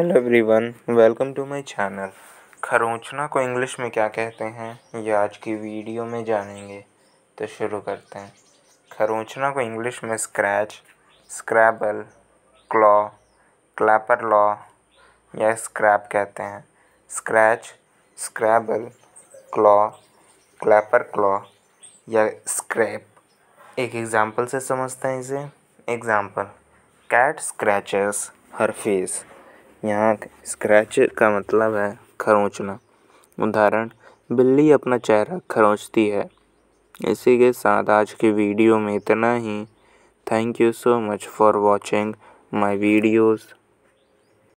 hello everyone welcome to my channel खरोंचना को English में क्या कहते हैं ये आज की वीडियो में जानेंगे तो शुरू करते हैं खरोंचना को इंग्लिश में scratch scrabble claw clapper law या स्क्रैप कहते हैं scratch scrabble claw clapper claw या स्क्रैप एक एग्ज़ाम्पल से समझते हैं इसे example cat scratches her face यहाँ स्क्रैच का मतलब है खरोंचना उदाहरण बिल्ली अपना चेहरा खरोंचती है इसी के साथ आज की वीडियो में इतना ही thank you so much for watching my videos